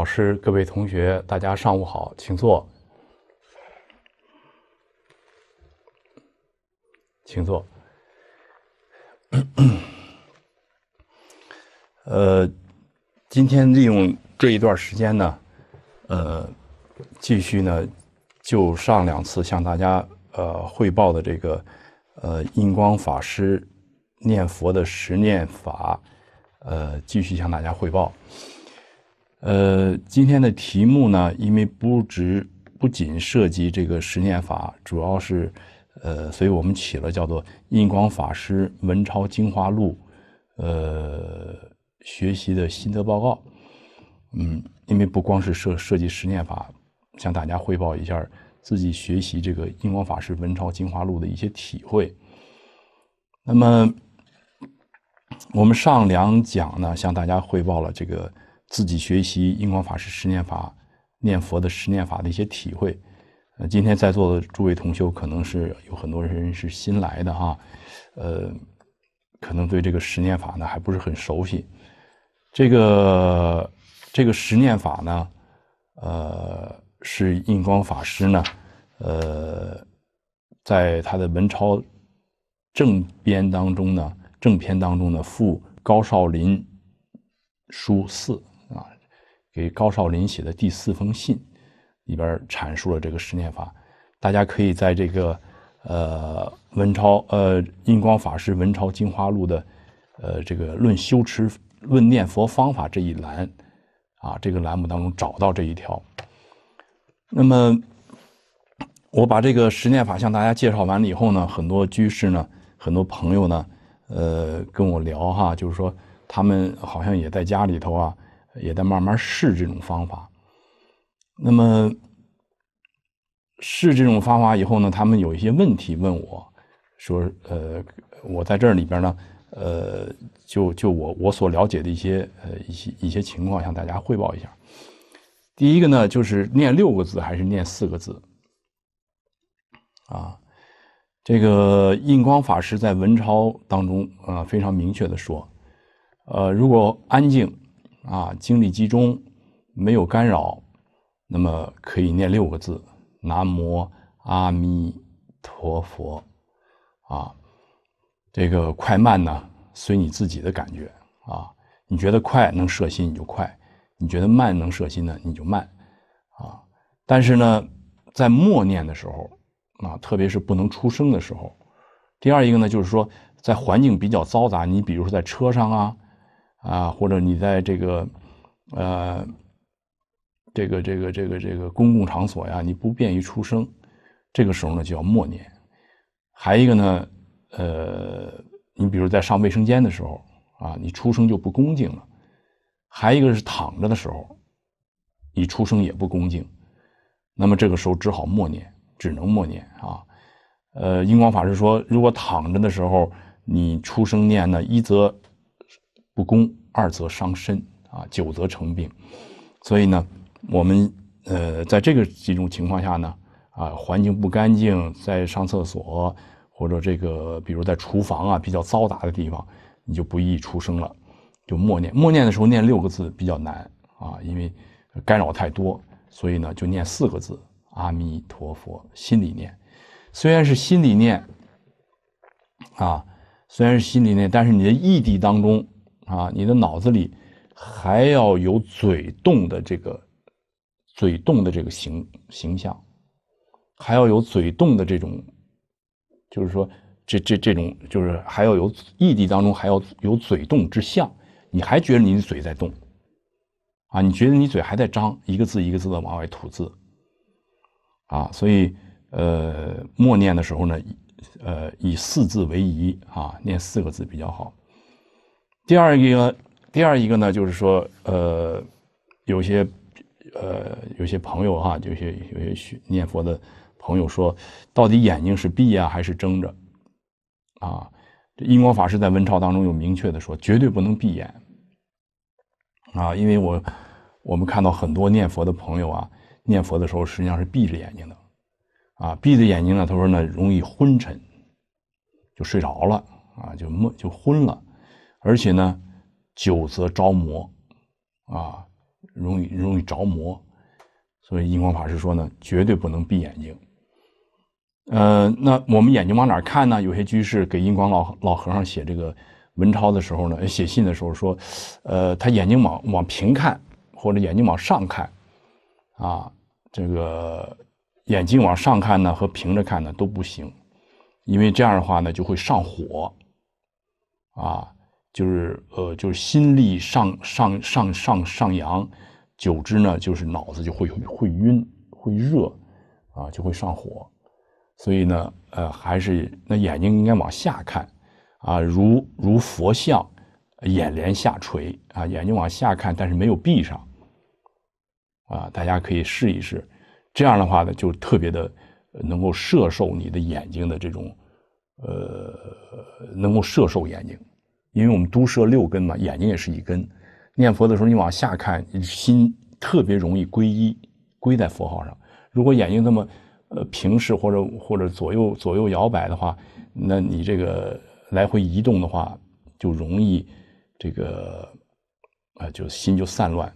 老师，各位同学，大家上午好，请坐，请坐。呃，今天利用这一段时间呢，呃，继续呢就上两次向大家呃汇报的这个呃印光法师念佛的十念法，呃，继续向大家汇报。呃，今天的题目呢，因为不只不仅涉及这个十念法，主要是，呃，所以我们起了叫做《印光法师文钞精华录》呃学习的心得报告。嗯，因为不光是设涉及十念法，向大家汇报一下自己学习这个印光法师文钞精华录的一些体会。那么，我们上两讲呢，向大家汇报了这个。自己学习印光法师十念法念佛的十念法的一些体会。呃，今天在座的诸位同修，可能是有很多人是新来的哈，呃，可能对这个十念法呢还不是很熟悉。这个这个十念法呢，呃，是印光法师呢，呃，在他的文钞正编当中呢，正篇当中呢附高少林书四。给高少林写的第四封信里边阐述了这个十念法，大家可以在这个呃文超呃印光法师文超精华录的呃这个论修持论念佛方法这一栏啊这个栏目当中找到这一条。那么我把这个十念法向大家介绍完了以后呢，很多居士呢，很多朋友呢，呃跟我聊哈，就是说他们好像也在家里头啊。也在慢慢试这种方法。那么试这种方法以后呢，他们有一些问题问我，说：“呃，我在这里边呢，呃，就就我我所了解的一些呃一些一些情况，向大家汇报一下。第一个呢，就是念六个字还是念四个字？啊，这个印光法师在文钞当中啊，非常明确的说，呃，如果安静。”啊，精力集中，没有干扰，那么可以念六个字：南无阿弥陀佛。啊，这个快慢呢，随你自己的感觉啊，你觉得快能摄心你就快，你觉得慢能摄心呢你就慢。啊，但是呢，在默念的时候，啊，特别是不能出声的时候。第二一个呢，就是说，在环境比较嘈杂，你比如说在车上啊。啊，或者你在这个，呃，这个这个这个这个公共场所呀，你不便于出声，这个时候呢就要默念。还一个呢，呃，你比如在上卫生间的时候啊，你出声就不恭敬了。还一个是躺着的时候，你出声也不恭敬，那么这个时候只好默念，只能默念啊。呃，英光法师说，如果躺着的时候你出声念呢，一则。不公，二则伤身啊，久则成病。所以呢，我们呃，在这个几种情况下呢，啊，环境不干净，在上厕所或者这个比如在厨房啊比较嘈杂的地方，你就不易出声了。就默念，默念的时候念六个字比较难啊，因为干扰太多，所以呢就念四个字“阿弥陀佛”，心里念。虽然是心里念，啊，虽然是心里念，但是你的意地当中。啊，你的脑子里还要有嘴动的这个，嘴动的这个形形象，还要有嘴动的这种，就是说这这这种就是还要有异地当中还要有嘴动之象，你还觉得你的嘴在动，啊，你觉得你嘴还在张，一个字一个字的往外吐字，啊，所以呃默念的时候呢，呃以四字为宜啊，念四个字比较好。第二一个，第二一个呢，就是说，呃，有些，呃，有些朋友哈，有些有些念佛的朋友说，到底眼睛是闭呀还是睁着？啊，这英光法师在文钞当中有明确的说，绝对不能闭眼。啊，因为我我们看到很多念佛的朋友啊，念佛的时候实际上是闭着眼睛的，啊，闭着眼睛呢，他说呢容易昏沉，就睡着了，啊，就没就昏了。而且呢，久则着魔，啊，容易容易着魔，所以印光法师说呢，绝对不能闭眼睛。呃，那我们眼睛往哪儿看呢？有些居士给印光老老和尚写这个文抄的时候呢，写信的时候说，呃，他眼睛往往平看或者眼睛往上看，啊，这个眼睛往上看呢和平着看呢都不行，因为这样的话呢就会上火，啊。就是呃，就是心力上上上上上扬，久之呢，就是脑子就会会晕、会热，啊，就会上火。所以呢，呃，还是那眼睛应该往下看，啊，如如佛像，眼帘下垂，啊，眼睛往下看，但是没有闭上，啊，大家可以试一试。这样的话呢，就特别的能够摄受你的眼睛的这种，呃，能够摄受眼睛。因为我们都摄六根嘛，眼睛也是一根。念佛的时候，你往下看，心特别容易归一，归在佛号上。如果眼睛那么，呃，平视或者或者左右左右摇摆的话，那你这个来回移动的话，就容易，这个，啊，就心就散乱。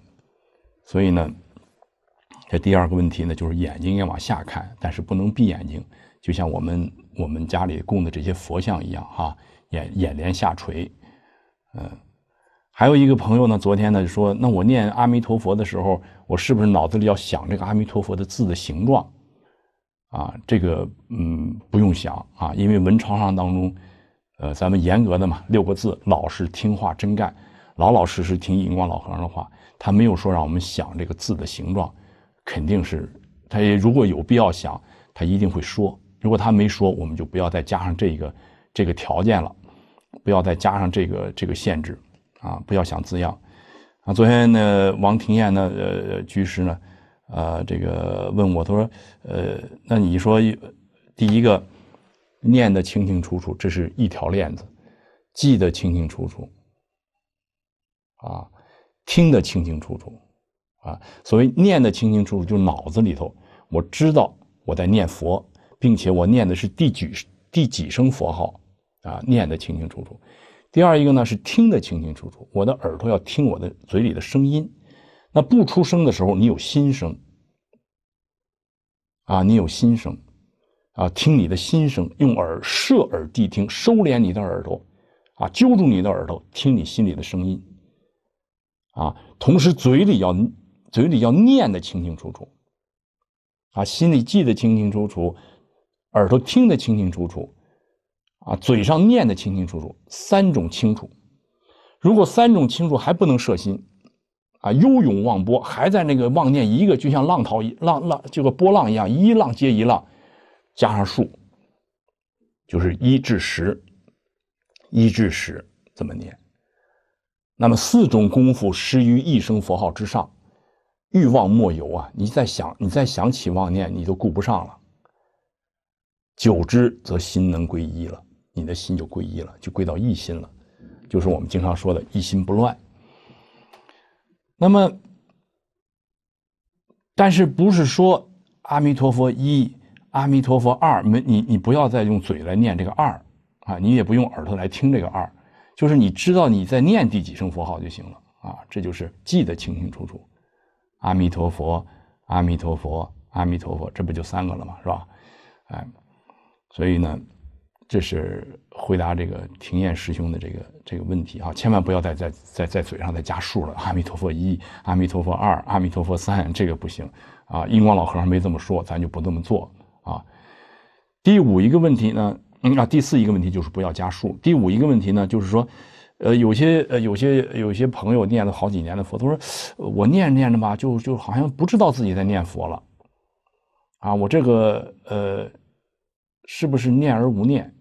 所以呢，这第二个问题呢，就是眼睛要往下看，但是不能闭眼睛，就像我们我们家里供的这些佛像一样，哈，眼眼帘下垂。嗯，还有一个朋友呢，昨天呢说，那我念阿弥陀佛的时候，我是不是脑子里要想这个阿弥陀佛的字的形状？啊，这个嗯，不用想啊，因为文钞上当中，呃，咱们严格的嘛，六个字，老实听话真干，老老实实听荧光老和尚的话，他没有说让我们想这个字的形状，肯定是他也如果有必要想，他一定会说，如果他没说，我们就不要再加上这个这个条件了。不要再加上这个这个限制啊！不要想字样啊！昨天呢，王庭艳呢，呃，居士呢，呃，这个问我，他说，呃，那你说，第一个念得清清楚楚，这是一条链子，记得清清楚楚，啊，听得清清楚楚，啊，所谓念得清清楚楚，就脑子里头我知道我在念佛，并且我念的是第几第几声佛号。啊，念得清清楚楚。第二一个呢，是听得清清楚楚。我的耳朵要听我的嘴里的声音。那不出声的时候，你有心声啊，你有心声啊，听你的心声，用耳摄耳谛听，收敛你的耳朵啊，揪住你的耳朵，听你心里的声音啊。同时嘴里要嘴里要念得清清楚楚啊，心里记得清清楚楚，耳朵听得清清楚楚。啊，嘴上念得清清楚楚，三种清楚。如果三种清楚还不能摄心，啊，悠泳忘波，还在那个妄念，一个就像浪涛一浪浪，这个波浪一样，一浪接一浪，加上数，就是一至十，一至十怎么念？那么四种功夫施于一声佛号之上，欲望莫有啊！你再想，你再想起妄念，你就顾不上了。久之，则心能归一了。你的心就归一了，就归到一心了，就是我们经常说的一心不乱。那么，但是不是说阿弥陀佛一、阿弥陀佛二？没你，你不要再用嘴来念这个二啊，你也不用耳朵来听这个二，就是你知道你在念第几声佛号就行了啊，这就是记得清清楚楚。阿弥陀佛，阿弥陀佛，阿弥陀佛，这不就三个了吗？是吧？哎，所以呢。这是回答这个庭燕师兄的这个这个问题啊，千万不要再再再在嘴上再加数了。阿弥陀佛一，阿弥陀佛二，阿弥陀佛三，这个不行啊。英光老和尚没这么说，咱就不这么做啊。第五一个问题呢，啊，第四一个问题就是不要加数。第五一个问题呢，就是说，呃，有些呃，有些有些朋友念了好几年的佛，他说我念着念着吧，就就好像不知道自己在念佛了啊。我这个呃，是不是念而无念？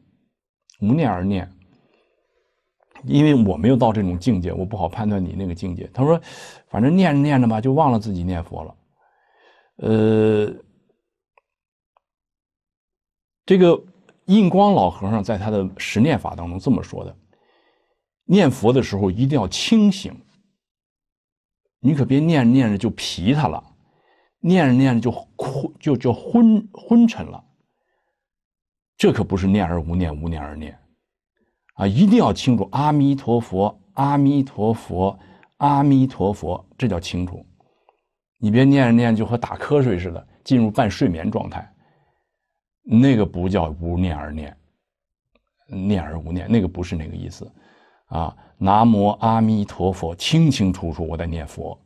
无念而念，因为我没有到这种境界，我不好判断你那个境界。他说，反正念着念着吧，就忘了自己念佛了。呃，这个印光老和尚在他的十念法当中这么说的：念佛的时候一定要清醒，你可别念着念着就疲他了，念着念着就就就昏昏沉了。这可不是念而无念，无念而念，啊，一定要清楚！阿弥陀佛，阿弥陀佛，阿弥陀佛，这叫清楚。你别念着念，就和打瞌睡似的，进入半睡眠状态，那个不叫无念而念，念而无念，那个不是那个意思，啊！南无阿弥陀佛，清清楚楚我在念佛，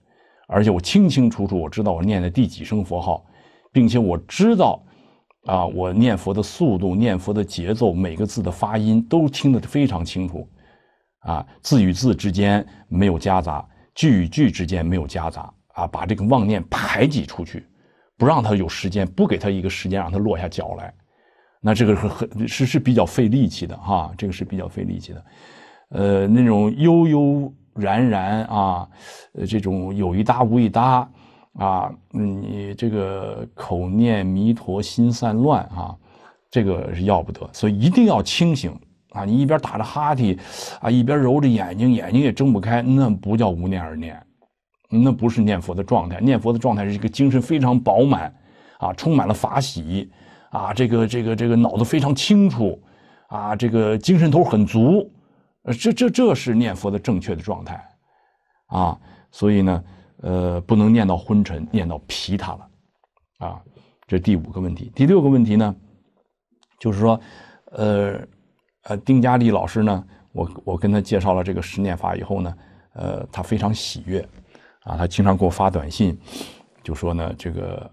而且我清清楚楚我知道我念的第几声佛号，并且我知道。啊，我念佛的速度、念佛的节奏、每个字的发音都听得非常清楚，啊，字与字之间没有夹杂，句与句之间没有夹杂，啊，把这个妄念排挤出去，不让他有时间，不给他一个时间，让他落下脚来，那这个是很是是比较费力气的哈，这个是比较费力气的，呃，那种悠悠然然啊，呃，这种有一搭无一搭。啊，你这个口念弥陀心散乱啊，这个是要不得，所以一定要清醒啊！你一边打着哈欠，啊，一边揉着眼睛，眼睛也睁不开，那不叫无念而念，那不是念佛的状态。念佛的状态是一个精神非常饱满，啊，充满了法喜，啊，这个这个这个脑子非常清楚，啊，这个精神头很足，这这这是念佛的正确的状态，啊，所以呢。呃，不能念到昏沉，念到疲沓了，啊，这第五个问题。第六个问题呢，就是说，呃，呃，丁嘉丽老师呢，我我跟她介绍了这个十念法以后呢，呃，她非常喜悦，啊，她经常给我发短信，就说呢，这个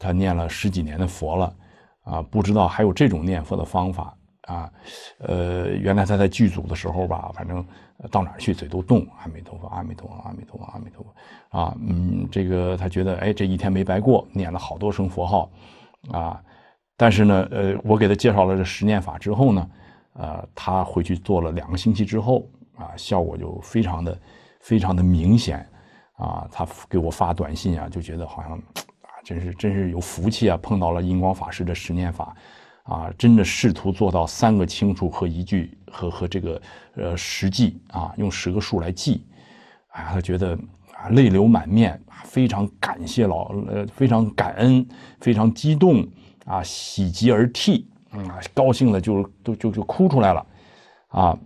她念了十几年的佛了，啊，不知道还有这种念佛的方法啊，呃，原来她在剧组的时候吧，反正。到哪儿去嘴都动，阿弥陀佛，阿弥陀佛，阿弥陀佛，阿弥陀佛，啊，嗯，这个他觉得，哎，这一天没白过，念了好多声佛号，啊，但是呢，呃，我给他介绍了这十念法之后呢，呃，他回去做了两个星期之后，啊，效果就非常的，非常的明显，啊，他给我发短信啊，就觉得好像，啊，真是真是有福气啊，碰到了银光法师的十念法。啊，真的试图做到三个清楚和一句和和这个呃实际啊，用十个数来记，啊，他觉得啊泪流满面，非常感谢老呃，非常感恩，非常激动啊，喜极而涕，嗯，高兴的就都就就哭出来了，啊，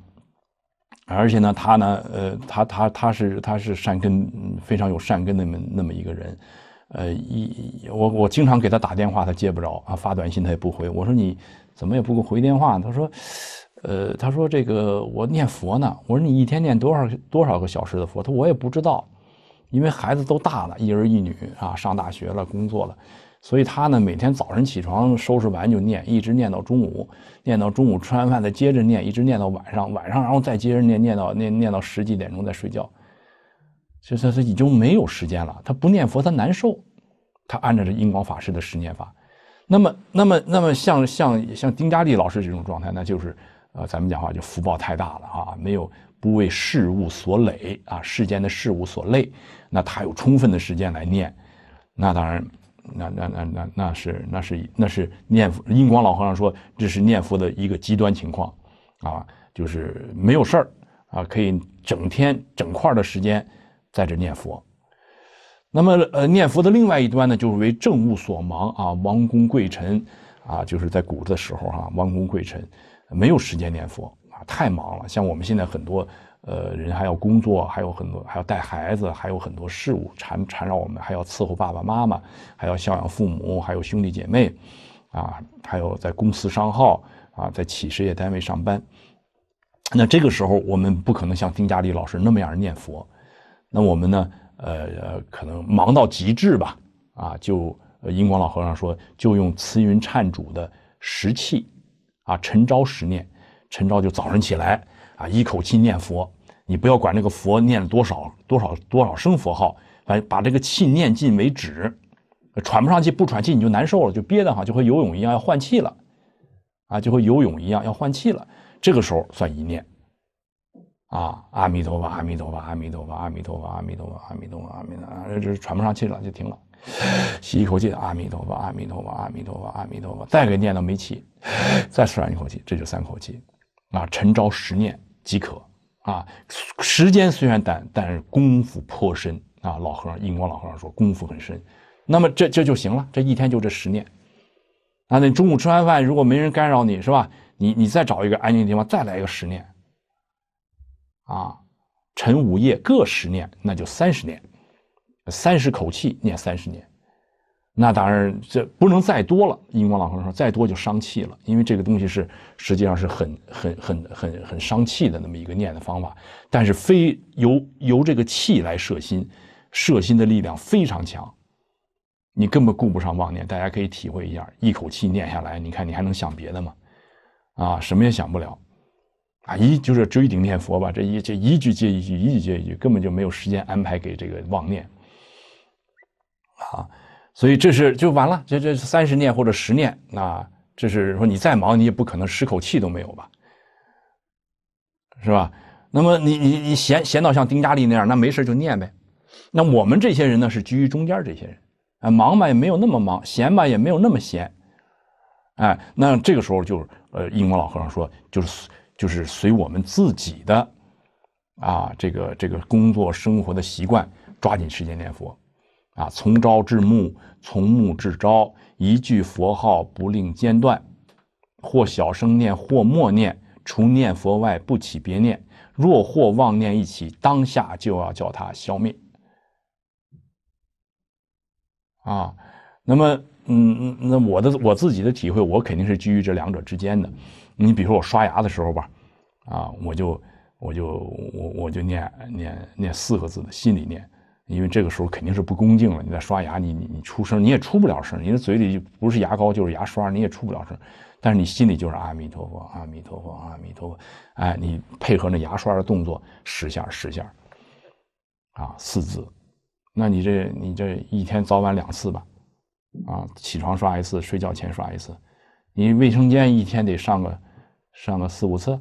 而且呢，他呢，呃，他他他是他是善根非常有善根那么那么一个人。呃，一我我经常给他打电话，他接不着啊，发短信他也不回。我说你怎么也不给我回电话？他说，呃，他说这个我念佛呢。我说你一天念多少多少个小时的佛？他说我也不知道，因为孩子都大了，一儿一女啊，上大学了，工作了，所以他呢每天早晨起床收拾完就念，一直念到中午，念到中午吃完饭再接着念，一直念到晚上，晚上然后再接着念，念到念念到十几点钟再睡觉。就是他，已经没有时间了。他不念佛，他难受。他按照这印光法师的十念法。那么，那么，那么，像像像丁家丽老师这种状态，那就是，呃，咱们讲话就福报太大了啊，没有不为事物所累啊，世间的事物所累。那他有充分的时间来念。那当然，那那那那那是那是那是念佛。印光老和尚说，这是念佛的一个极端情况啊，就是没有事儿啊，可以整天整块的时间。在这念佛，那么呃念佛的另外一端呢，就是为政务所忙啊，王公贵臣啊，就是在古的时候啊，王公贵臣没有时间念佛啊，太忙了。像我们现在很多呃人还要工作，还有很多还要带孩子，还有很多事务缠缠绕我们，还要伺候爸爸妈妈，还要孝养父母，还有兄弟姐妹啊，还有在公司商号啊，在企事业单位上班，那这个时候我们不可能像丁家丽老师那么样念佛。那我们呢？呃可能忙到极致吧，啊，就英光老和尚说，就用慈云忏主的十气，啊，晨朝十念，晨朝就早晨起来，啊，一口气念佛，你不要管这个佛念多少多少多少声佛号，反正把这个气念尽为止，喘不上气不喘气你就难受了，就憋得慌，就和游泳一样要换气了，啊，就会游泳一样要换气了，这个时候算一念。啊！阿弥陀佛，阿弥陀佛，阿弥陀佛，阿弥陀佛，阿弥陀佛，阿弥陀佛，阿弥陀佛。这这喘不上气了，就停了，吸一口气。阿弥陀佛，阿弥陀佛，阿弥陀佛，阿弥陀佛。再给念到没气，再喘一口气，这就三口气。啊，晨朝十念即可。啊，时间虽然短，但是功夫颇深。啊，老和尚，印光老和尚说功夫很深。那么这这就行了，这一天就这十念。啊，你中午吃完饭，如果没人干扰你是吧？你你再找一个安静地方，再来一个十念。啊，晨午夜各十年，那就三十年，三十口气念三十年，那当然这不能再多了。英光老和尚说，再多就伤气了，因为这个东西是实际上是很很很很很伤气的那么一个念的方法。但是非由由这个气来摄心，摄心的力量非常强，你根本顾不上妄念。大家可以体会一下，一口气念下来，你看你还能想别的吗？啊，什么也想不了。啊，一就是追顶念佛吧，这一这一句接一句，一句接一句，根本就没有时间安排给这个妄念，啊，所以这是就完了，这这三十念或者十念，那这是说你再忙，你也不可能十口气都没有吧，是吧？那么你你你闲闲到像丁家丽那样，那没事就念呗。那我们这些人呢，是居于中间这些人，啊，忙嘛也没有那么忙，闲嘛也没有那么闲，哎，那这个时候就呃，英国老和尚说就是。就是随我们自己的，啊，这个这个工作生活的习惯，抓紧时间念佛，啊，从朝至暮，从暮至朝，一句佛号不令间断，或小声念，或默念，除念佛外不起别念。若或妄念一起，当下就要叫它消灭。啊，那么，嗯，那我的我自己的体会，我肯定是居于这两者之间的。你比如说我刷牙的时候吧，啊，我就我就我我就念念念四个字的心里念，因为这个时候肯定是不恭敬了。你在刷牙，你你你出声，你也出不了声，你的嘴里不是牙膏就是牙刷，你也出不了声。但是你心里就是阿弥陀佛，阿弥陀佛，阿弥陀佛，哎，你配合那牙刷的动作，十下十下，啊，四字，那你这你这一天早晚两次吧，啊，起床刷一次，睡觉前刷一次。你卫生间一天得上个上个四五次，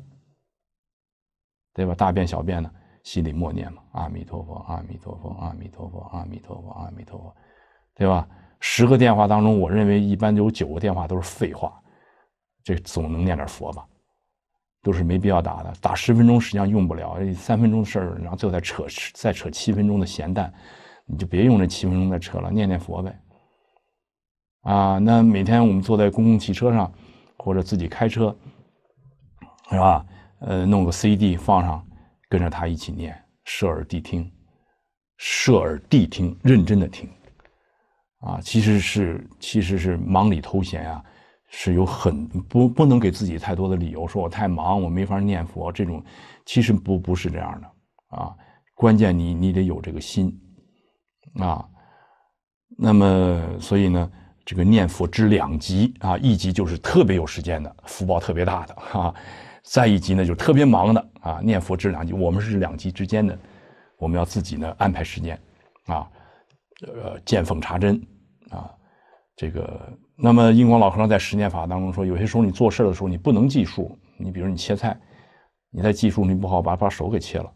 对吧？大便小便呢，心里默念嘛，阿弥陀佛，阿弥陀佛，阿弥陀佛，阿弥陀佛，阿弥陀佛，对吧？十个电话当中，我认为一般有九个电话都是废话，这总能念点佛吧？都是没必要打的，打十分钟实际上用不了三分钟的事儿，然后最后再扯再扯七分钟的闲淡，你就别用这七分钟再扯了，念念佛呗。啊，那每天我们坐在公共汽车上，或者自己开车，是吧？呃，弄个 CD 放上，跟着他一起念，设耳谛听，设耳谛听，认真的听。啊，其实是其实是忙里偷闲啊，是有很不不能给自己太多的理由，说我太忙，我没法念佛。这种其实不不是这样的。啊，关键你你得有这个心啊。那么，所以呢？这个念佛之两极啊，一级就是特别有时间的，福报特别大的哈；再一级呢，就是特别忙的啊。念佛之两极，我们是两极之间的，我们要自己呢安排时间啊。呃，见缝插针啊，这个。那么，印光老和尚在十念法当中说，有些时候你做事的时候，你不能计数。你比如你切菜，你在计数，你不好把把手给切了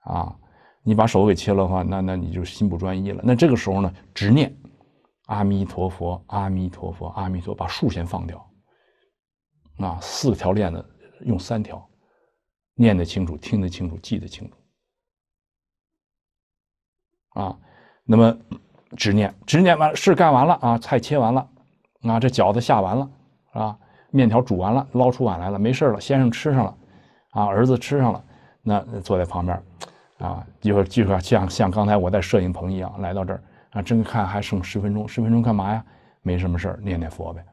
啊。你把手给切了的话，那那你就心不专一了。那这个时候呢，执念。阿弥陀佛，阿弥陀佛，阿弥陀，把数先放掉。啊，四条链子用三条，念得清楚，听得清楚，记得清楚。啊，那么执念，执念完事干完了啊，菜切完了，啊，这饺子下完了，啊，面条煮完了，捞出碗来了，没事了，先生吃上了，啊，儿子吃上了，那坐在旁边，啊，就说就说像像刚才我在摄影棚一样来到这儿。真看还剩十分钟，十分钟干嘛呀？没什么事儿，念念佛呗。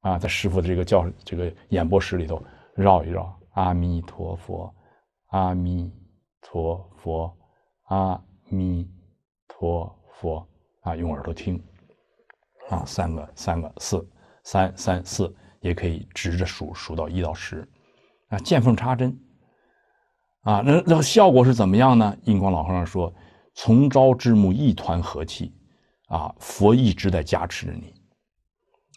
啊，在师傅的这个教这个演播室里头绕一绕，阿弥陀佛，阿弥陀佛，阿弥陀佛，啊，用耳朵听，啊，三个三个四三三四，也可以直着数数到一到十，啊，见缝插针，啊，那那效果是怎么样呢？印光老和尚说。从朝至暮，一团和气，啊，佛一直在加持着你，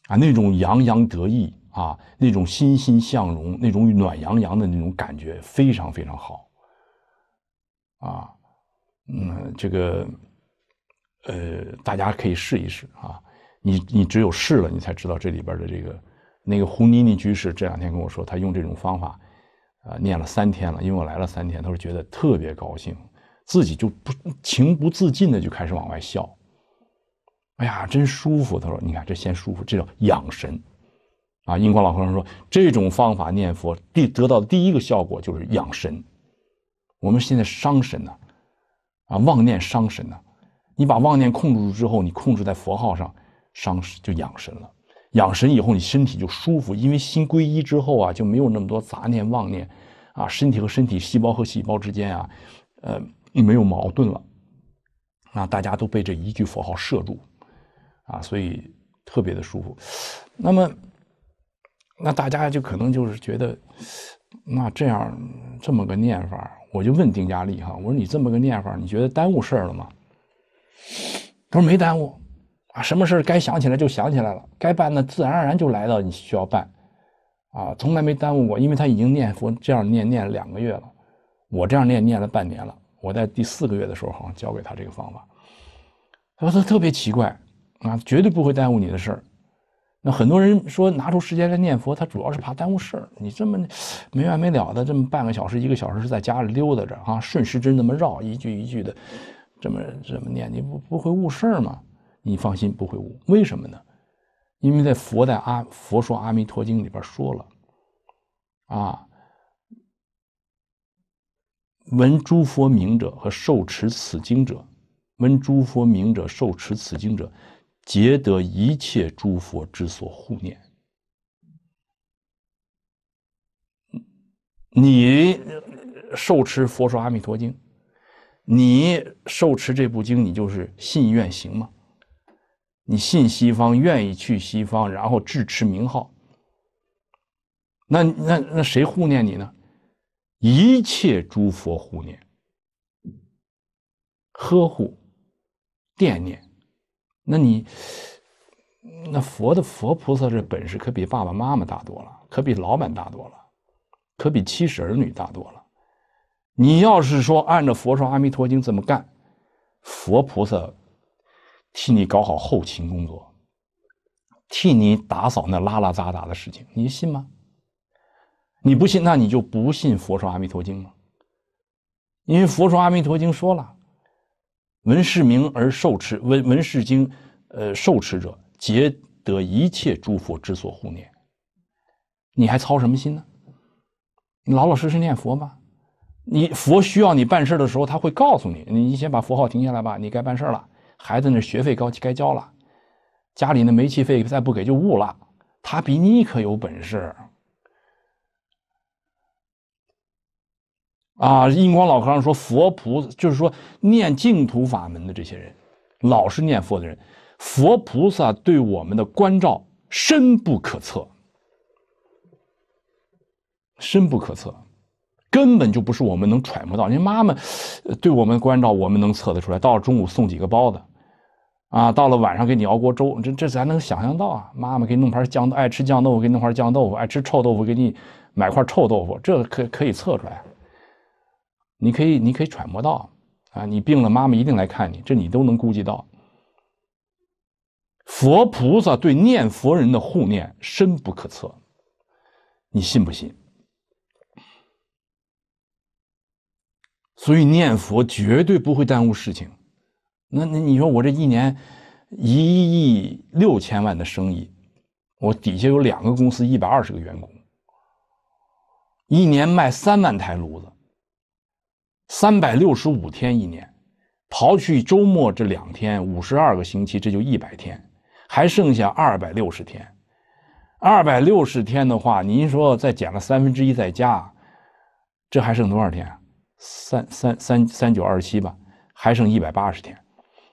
啊，那种洋洋得意啊，那种欣欣向荣，那种暖洋洋的那种感觉，非常非常好，啊，嗯，这个，呃，大家可以试一试啊，你你只有试了，你才知道这里边的这个，那个胡妮妮居士这两天跟我说，他用这种方法，啊，念了三天了，因为我来了三天，他是觉得特别高兴。自己就不情不自禁的就开始往外笑，哎呀，真舒服！他说：“你看这先舒服，这叫养神。”啊，英国老和尚说，这种方法念佛第得到的第一个效果就是养神。我们现在伤神呢，啊，妄念伤神呢。你把妄念控制住之后，你控制在佛号上，伤就养神了。养神以后，你身体就舒服，因为心归一之后啊，就没有那么多杂念妄念，啊，身体和身体、细胞和细胞之间啊，呃。你没有矛盾了，啊，大家都被这一句佛号摄住，啊，所以特别的舒服。那么，那大家就可能就是觉得，那这样这么个念法，我就问丁佳丽哈，我说你这么个念法，你觉得耽误事儿了吗？他说没耽误，啊，什么事儿该想起来就想起来了，该办的自然而然就来到你需要办，啊，从来没耽误过，因为他已经念佛这样念念了两个月了，我这样念念了半年了。我在第四个月的时候，好像教给他这个方法。他说他特别奇怪，啊，绝对不会耽误你的事儿。那很多人说拿出时间来念佛，他主要是怕耽误事儿。你这么没完没了的，这么半个小时、一个小时是在家里溜达着啊，顺时针那么绕，一句一句的这么这么念，你不不会误事儿吗？你放心，不会误。为什么呢？因为在佛在阿佛说阿弥陀经里边说了，啊。闻诸佛名者和受持此经者，闻诸佛名者受持此经者，皆得一切诸佛之所护念。你受持《佛说阿弥陀经》，你受持这部经，你就是信愿行嘛。你信西方，愿意去西方，然后智持名号，那那那谁护念你呢？一切诸佛护念，呵护、惦念，那你那佛的佛菩萨这本事可比爸爸妈妈大多了，可比老板大多了，可比妻室儿女大多了。你要是说按照佛说《阿弥陀经》这么干，佛菩萨替你搞好后勤工作，替你打扫那拉拉杂杂的事情，你信吗？你不信，那你就不信《佛说阿弥陀经》吗？因为《佛说阿弥陀经》说了：“闻是名而受持，闻闻是经，呃，受持者皆得一切诸佛之所护念。”你还操什么心呢？你老老实实念佛吧。你佛需要你办事的时候，他会告诉你：“你先把佛号停下来吧，你该办事了。孩子那学费高，该交了；家里那煤气费再不给就误了。他比你可有本事。”啊，印光老和尚说：“佛菩萨就是说念净土法门的这些人，老是念佛的人，佛菩萨对我们的关照深不可测，深不可测，根本就不是我们能揣摩到。你妈妈对我们关照，我们能测得出来。到了中午送几个包子，啊，到了晚上给你熬锅粥，这这咱能想象到啊。妈妈给你弄盘酱，爱吃酱豆腐给你弄块酱豆腐，爱吃臭豆腐给你买块臭豆腐，这可可以测出来。”你可以，你可以揣摩到，啊，你病了，妈妈一定来看你，这你都能估计到。佛菩萨对念佛人的护念深不可测，你信不信？所以念佛绝对不会耽误事情。那那你说我这一年一亿六千万的生意，我底下有两个公司，一百二十个员工，一年卖三万台炉子。三百六十五天一年，刨去周末这两天，五十二个星期，这就一百天，还剩下二百六十天。二百六十天的话，您说再减了三分之一，再加，这还剩多少天？三三三三九二七吧，还剩一百八十天。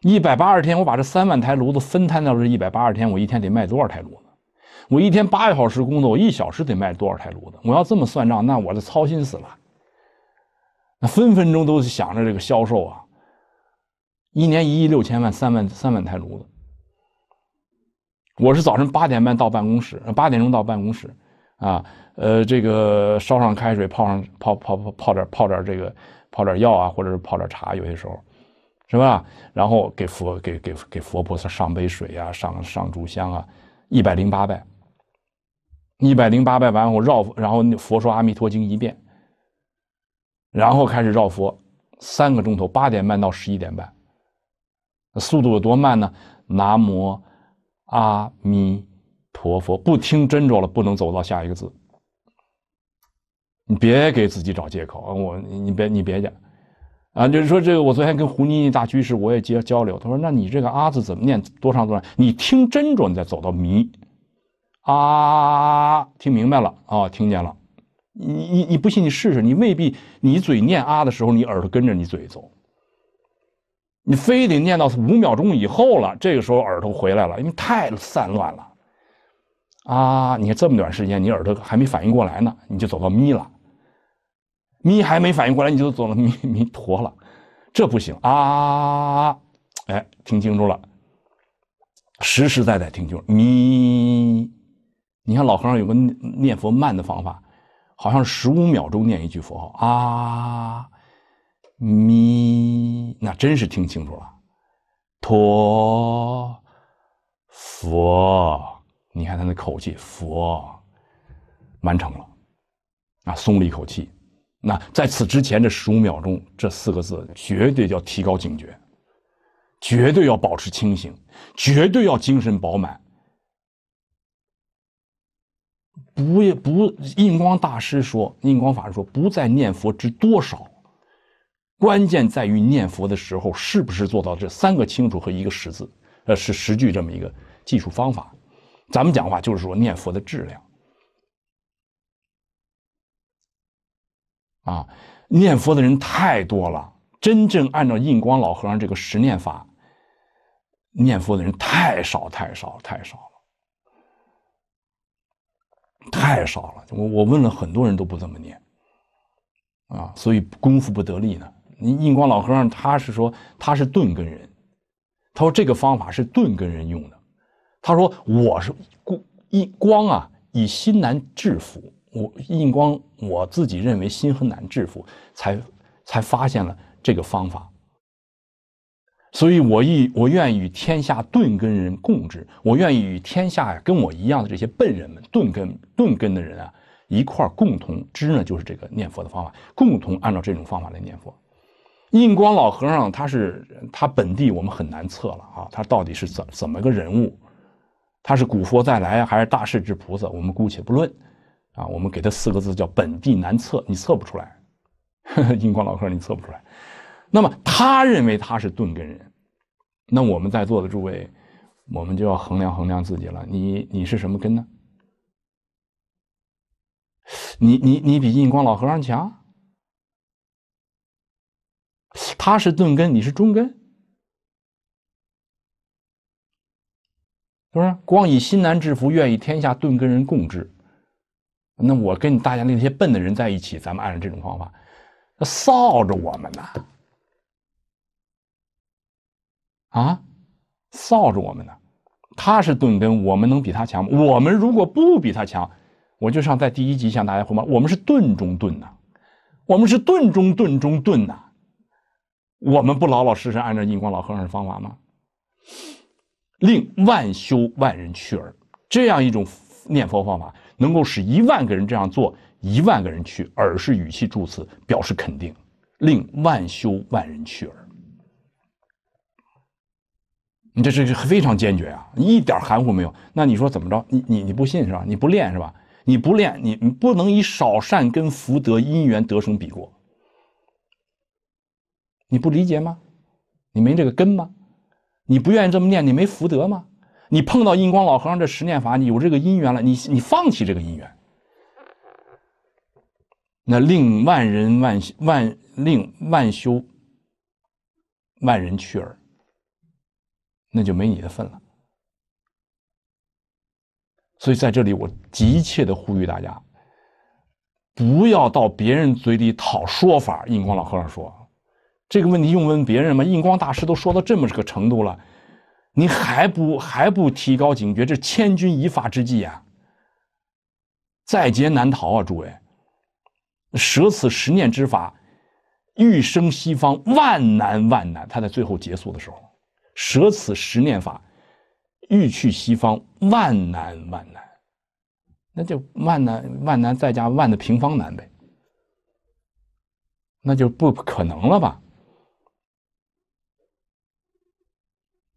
一百八十天，我把这三万台炉子分摊到这一百八十天，我一天得卖多少台炉子？我一天八小时工作，我一小时得卖多少台炉子？我要这么算账，那我就操心死了。那分分钟都是想着这个销售啊，一年一亿六千万，三万三万台炉子。我是早晨八点半到办公室，八点钟到办公室，啊，呃，这个烧上开水，泡上泡泡泡泡点泡点这个泡点药啊，或者是泡点茶，有些时候，是吧？然后给佛给给给佛菩萨上杯水啊，上上炷香啊，一百零八拜，一百零八拜完我绕，然后佛说阿弥陀经一遍。然后开始绕佛，三个钟头，八点半到十一点半。速度有多慢呢？南无阿弥陀佛，不听斟酌了，不能走到下一个字。你别给自己找借口啊！我你你别你别念啊！就是说这个，我昨天跟胡妮妮大居士我也接交流，他说：“那你这个阿字怎么念？多长多长？”你听斟酌，你再走到弥啊，听明白了啊，听见了。你你你不信你试试，你未必你嘴念啊的时候，你耳朵跟着你嘴走。你非得念到五秒钟以后了，这个时候耳朵回来了，因为太散乱了。啊，你看这么短时间，你耳朵还没反应过来呢，你就走到咪了。咪还没反应过来，你就走到咪咪陀了，这不行啊！哎，听清楚了，实实在在听清楚。咪，你看老和尚有个念佛慢的方法。好像十五秒钟念一句佛号，阿弥，那真是听清楚了。陀佛，你看他那口气，佛完成了，啊，松了一口气。那在此之前这十五秒钟这四个字，绝对要提高警觉，绝对要保持清醒，绝对要精神饱满。不不，印光大师说，印光法师说，不在念佛之多少，关键在于念佛的时候是不是做到这三个清楚和一个识字，呃，是十句这么一个技术方法。咱们讲话就是说念佛的质量。啊，念佛的人太多了，真正按照印光老和尚这个十念法念佛的人太少太少太少。太少了，我我问了很多人都不这么念，啊，所以功夫不得力呢。你印光老和尚他是说他是钝根人，他说这个方法是钝根人用的，他说我是光印光啊，以心难制服我印光我自己认为心很难制服，才才发现了这个方法。所以，我意我愿意与天下钝根人共之，我愿意与天下呀跟我一样的这些笨人们、钝根、钝根的人啊，一块共同知呢，就是这个念佛的方法，共同按照这种方法来念佛。印光老和尚他是他本地我们很难测了啊，他到底是怎怎么个人物？他是古佛再来还是大势之菩萨？我们姑且不论，啊，我们给他四个字叫本地难测，你测不出来，呵呵，印光老和尚你测不出来。那么他认为他是钝根人，那我们在座的诸位，我们就要衡量衡量自己了。你你是什么根呢？你你你比印光老和尚强？他是钝根，你是中根，是不是？光以心难制服，愿与天下钝根人共治。那我跟你大家那些笨的人在一起，咱们按照这种方法，臊着我们呢。啊，扫着我们呢！他是钝根，我们能比他强吗？我们如果不比他强，我就上在第一集向大家汇报：我们是钝中钝呐，我们是钝中钝中钝呐。我们不老老实实按照印光老和尚的方法吗？令万修万人去耳，这样一种念佛方法能够使一万个人这样做，一万个人去耳是语气助词，表示肯定。令万修万人去耳。你这是非常坚决啊，一点含糊没有。那你说怎么着？你你你不信是吧？你不练是吧？你不练，你不能以少善跟福德因缘得生比过。你不理解吗？你没这个根吗？你不愿意这么念，你没福德吗？你碰到印光老和尚这十念法，你有这个因缘了，你你放弃这个因缘，那令万人万万令万修万人去耳。那就没你的份了。所以在这里，我急切的呼吁大家，不要到别人嘴里讨说法。印光老和尚说：“这个问题用问别人吗？印光大师都说到这么个程度了，你还不还不提高警觉？这千钧一发之际啊，在劫难逃啊！诸位，舍此十念之法，欲生西方，万难万难。”他在最后结束的时候。舍此十念法，欲去西方万难万难，那就万难万难，再加万的平方难呗，那就不可能了吧？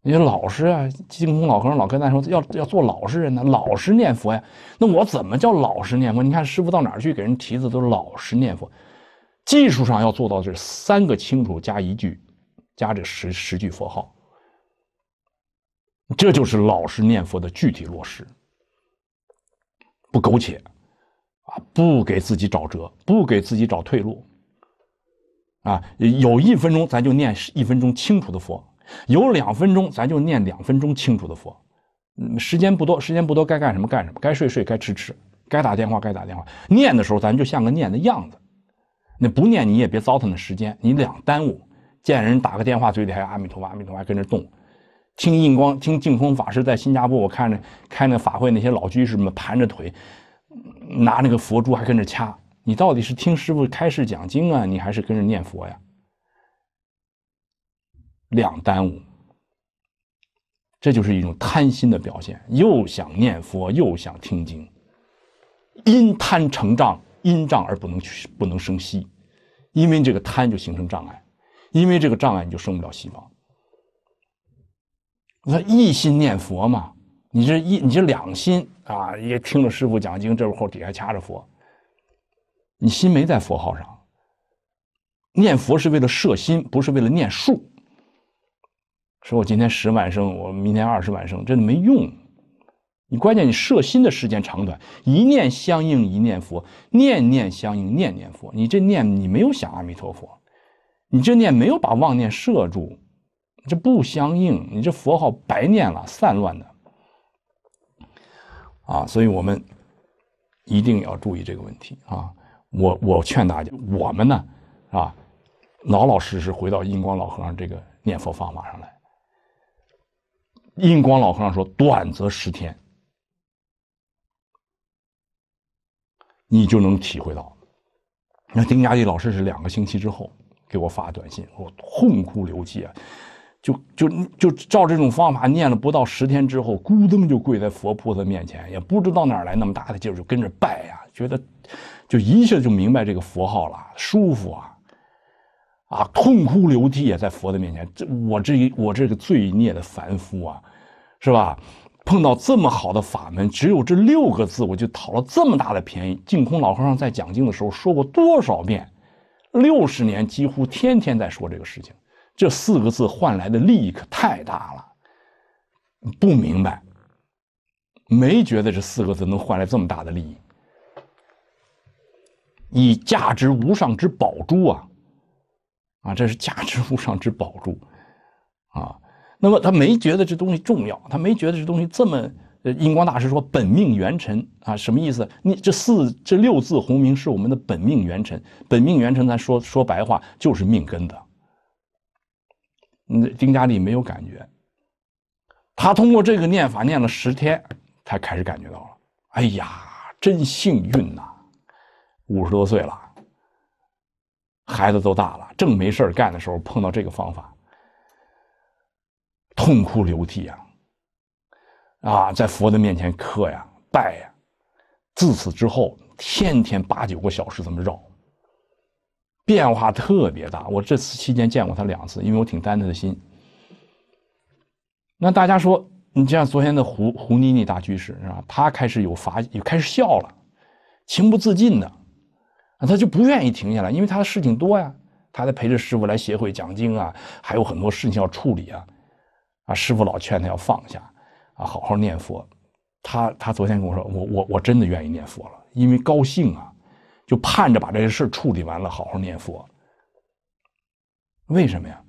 你老实啊，净空老和尚老跟咱说要要做老实人呢，老实念佛呀。那我怎么叫老实念佛？你看师傅到哪儿去给人提字，都是老实念佛。技术上要做到这三个清楚加一句，加这十十句佛号。这就是老实念佛的具体落实，不苟且，啊，不给自己找辙，不给自己找退路，啊，有一分钟咱就念一分钟清楚的佛，有两分钟咱就念两分钟清楚的佛，时间不多，时间不多，该干什么干什么，该睡睡，该吃吃，该打电话该打电话，念的时候咱就像个念的样子，那不念你也别糟蹋那时间，你两耽误，见人打个电话嘴里还有阿弥陀佛阿弥陀佛跟着动。听印光，听净空法师在新加坡，我看着开那法会，那些老居士们盘着腿，拿那个佛珠还跟着掐。你到底是听师傅开示讲经啊，你还是跟着念佛呀？两耽误，这就是一种贪心的表现，又想念佛，又想听经。因贪成障，因障而不能去，不能生息，因为这个贪就形成障碍，因为这个障碍你就生不了希望。他一心念佛嘛？你这一，你这两心啊，也听着师傅讲经，这会儿底下掐着佛，你心没在佛号上。念佛是为了摄心，不是为了念数。说我今天十万声，我明天二十万声，真的没用。你关键你摄心的时间长短，一念相应一念佛，念念相应念念佛。你这念你没有想阿弥陀佛，你这念没有把妄念摄住。这不相应，你这佛号白念了，散乱的，啊！所以我们一定要注意这个问题啊！我我劝大家，我们呢，啊，老老实实回到印光老和尚这个念佛方法上来。印光老和尚说，短则十天，你就能体会到。那丁家丽老师是两个星期之后给我发短信，我痛哭流涕啊！就就就照这种方法念了不到十天之后，咕噔就跪在佛菩萨面前，也不知道哪来那么大的劲儿，就跟着拜呀，觉得就一下就明白这个佛号了，舒服啊，啊，痛哭流涕也在佛的面前，这我这一我这个罪孽的凡夫啊，是吧？碰到这么好的法门，只有这六个字，我就讨了这么大的便宜。净空老和尚在讲经的时候说过多少遍，六十年几乎天天在说这个事情。这四个字换来的利益可太大了，不明白，没觉得这四个字能换来这么大的利益。以价值无上之宝珠啊，啊，这是价值无上之宝珠，啊，那么他没觉得这东西重要，他没觉得这东西这么。呃，印光大师说：“本命元辰啊，什么意思？你这四这六字洪名是我们的本命元辰，本命元辰，咱说说白话就是命根的。”那丁嘉丽没有感觉，他通过这个念法念了十天，才开始感觉到了。哎呀，真幸运呐！五十多岁了，孩子都大了，正没事干的时候碰到这个方法，痛哭流涕啊！啊，在佛的面前磕呀拜呀，自此之后，天天八九个小时这么绕。变化特别大，我这次期间见过他两次，因为我挺担他的心。那大家说，你像昨天的胡胡妮妮大居士是吧？他开始有发，有开始笑了，情不自禁的，他就不愿意停下来，因为他的事情多呀，他在陪着师傅来协会讲经啊，还有很多事情要处理啊。啊，师傅老劝他要放下，啊，好好念佛。他他昨天跟我说，我我我真的愿意念佛了，因为高兴啊。就盼着把这些事处理完了，好好念佛。为什么呀？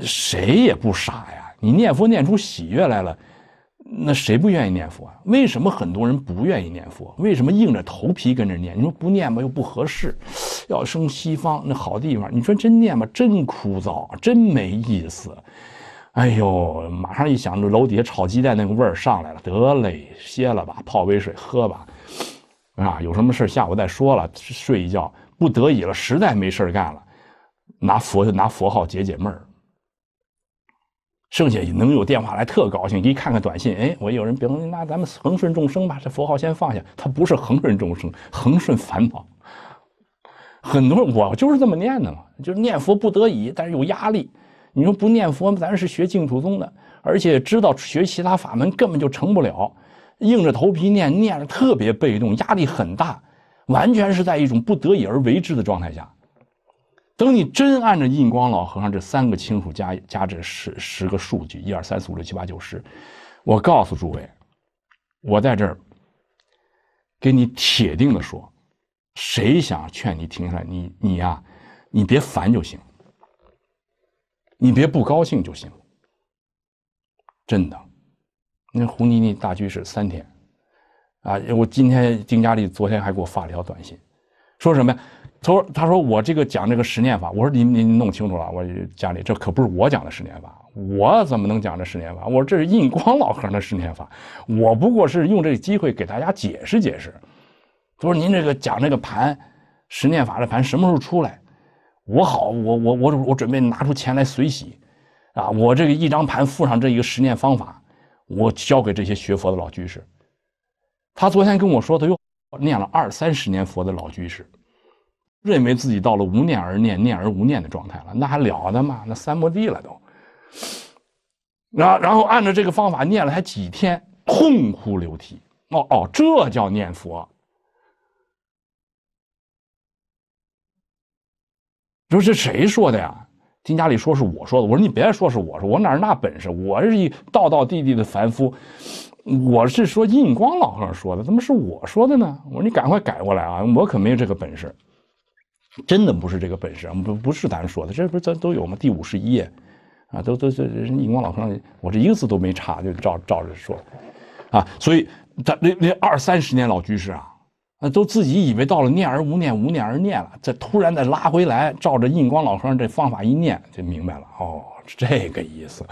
谁也不傻呀！你念佛念出喜悦来了，那谁不愿意念佛啊？为什么很多人不愿意念佛？为什么硬着头皮跟着念？你说不念吧，又不合适；要生西方那好地方，你说真念吧，真枯燥，真没意思。哎呦，马上一想，这楼底下炒鸡蛋那个味儿上来了，得嘞，歇了吧，泡杯水喝吧。啊，有什么事下午再说了，睡一觉。不得已了，实在没事干了，拿佛就拿佛号解解闷儿。剩下能有电话来，特高兴。一看看短信，哎，我有人别那咱们横顺众生吧，这佛号先放下。他不是横顺众生，横顺烦恼。很多人我就是这么念的嘛，就是念佛不得已，但是有压力。你说不念佛，咱是学净土宗的，而且知道学其他法门根本就成不了。硬着头皮念，念的特别被动，压力很大，完全是在一种不得已而为之的状态下。等你真按照印光老和尚这三个清楚，加加这十十个数据，一二三四五六七八九十，我告诉诸位，我在这儿给你铁定的说，谁想劝你停下来，你你呀，你别烦就行，你别不高兴就行，真的。那胡妮妮大居士三天，啊！我今天丁嘉丽昨天还给我发了条短信，说什么呀？他说：“他说我这个讲这个十念法。”我说：“您您弄清楚了，我家里这可不是我讲的十念法，我怎么能讲这十念法？我说这是印光 老和尚的十念法，我不过是用这个机会给大家解释解释。”他说：“您这个讲这个盘十念法的盘什么时候出来？我好我我我我准备拿出钱来随喜，啊！我这个一张盘附上这一个十念方法。”我教给这些学佛的老居士，他昨天跟我说，他又念了二三十年佛的老居士，认为自己到了无念而念，念而无念的状态了，那还了得吗？那三摩地了都。然然后按照这个方法念了还几天，痛哭流涕。哦哦，这叫念佛？你说这谁说的呀？金家里说是我说的，我说你别说是我说，我哪是那本事，我是一道道地地的凡夫，我是说印光老和尚说的，怎么是我说的呢？我说你赶快改过来啊，我可没有这个本事，真的不是这个本事，不不是咱说的，这不是咱都有吗？第五十一页，啊，都都都，印光老和尚，我这一个字都没差，就照照着说，啊，所以他那那二三十年老居士啊。那都自己以为到了念而无念，无念而念了，这突然再拉回来，照着印光老和尚这方法一念就明白了。哦，这个意思，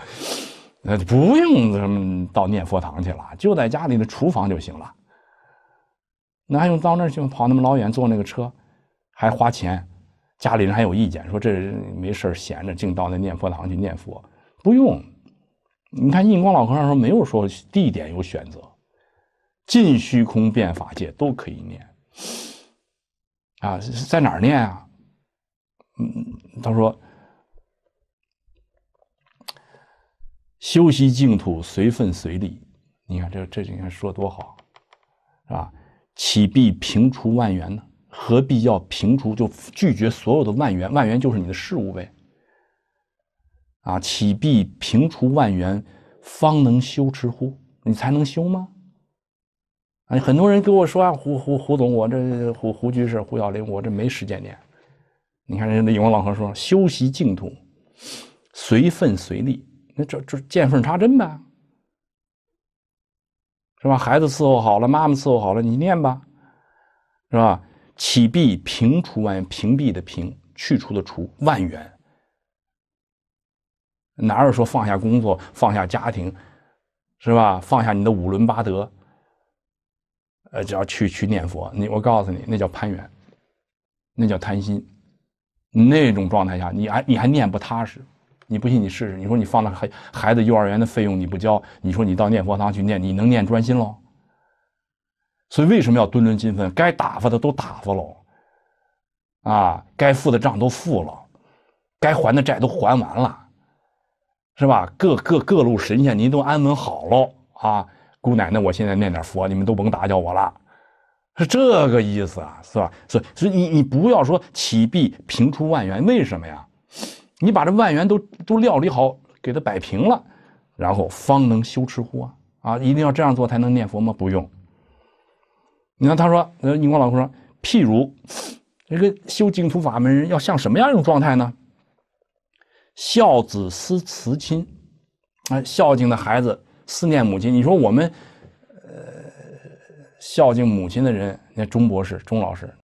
那就不用咱们到念佛堂去了，就在家里的厨房就行了。那还用到那儿去跑那么老远坐那个车，还花钱？家里人还有意见，说这没事闲着净到那念佛堂去念佛，不用。你看印光老和尚说没有说地点有选择。尽虚空变法界都可以念啊，在哪儿念啊？嗯，他说：“修习净土，随分随力。你看这这你看说多好，是吧？岂必平除万缘呢？何必要平除？就拒绝所有的万缘？万缘就是你的事物呗。啊，岂必平除万缘，方能修持乎？你才能修吗？”啊，很多人跟我说啊，胡胡胡总，我这胡胡居士胡小林，我这没时间念。你看人家那永光老和尚说：“修习净土，随分随力，那这这见缝插针呗，是吧？孩子伺候好了，妈妈伺候好了，你念吧，是吧？起避平除万元，屏蔽的屏，去除的除，万元。哪有说放下工作，放下家庭，是吧？放下你的五伦八德。”呃，只要去去念佛，你我告诉你，那叫攀缘，那叫贪心，那种状态下，你还你还念不踏实？你不信你试试。你说你放那孩孩子幼儿园的费用你不交，你说你到念佛堂去念，你能念专心喽？所以为什么要敦敦金分？该打发的都打发喽，啊，该付的账都付了，该还的债都还完了，是吧？各各各路神仙您都安稳好喽，啊。姑奶奶，我现在念点佛，你们都甭打搅我了，是这个意思啊，是吧？所以，所以你你不要说起必平出万元，为什么呀？你把这万元都都料理好，给它摆平了，然后方能修持乎啊啊！一定要这样做才能念佛吗？不用。你看，他说，那宁光老师说，譬如这个修净土法门人要像什么样一种状态呢？孝子思慈亲，啊，孝敬的孩子。思念母亲，你说我们，呃，孝敬母亲的人，那钟博士、钟老师。